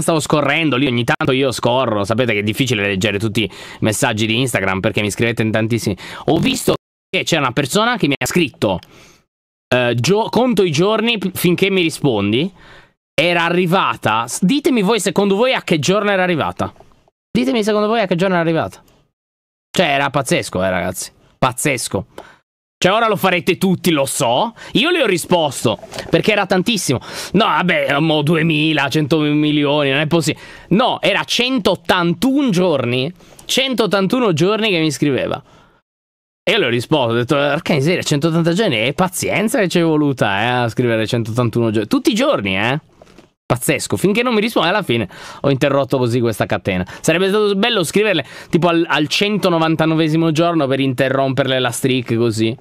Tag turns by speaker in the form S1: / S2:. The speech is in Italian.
S1: stavo scorrendo lì, ogni tanto io scorro, sapete che è difficile leggere tutti i messaggi di Instagram perché mi scrivete in tantissimi. Ho visto che c'è una persona che mi ha scritto eh, gio- conto i giorni finché mi rispondi. Era arrivata. Ditemi voi secondo voi a che giorno era arrivata. Ditemi secondo voi a che giorno era arrivata. Cioè era pazzesco, eh ragazzi. Pazzesco. Cioè, ora lo farete tutti, lo so. Io le ho risposto, perché era tantissimo. No, vabbè, mo 2000, 100 milioni, non è possibile. No, era 181 giorni. 181 giorni che mi scriveva. E io le ho risposto, ho detto, porca miseria, 180 giorni, e eh, pazienza che ci è voluta, eh, a scrivere 181 giorni. Tutti i giorni, eh pazzesco. Finché non mi risuona, alla fine ho interrotto così questa catena. Sarebbe stato bello scriverle tipo al, al 199 giorno per interromperle la streak così.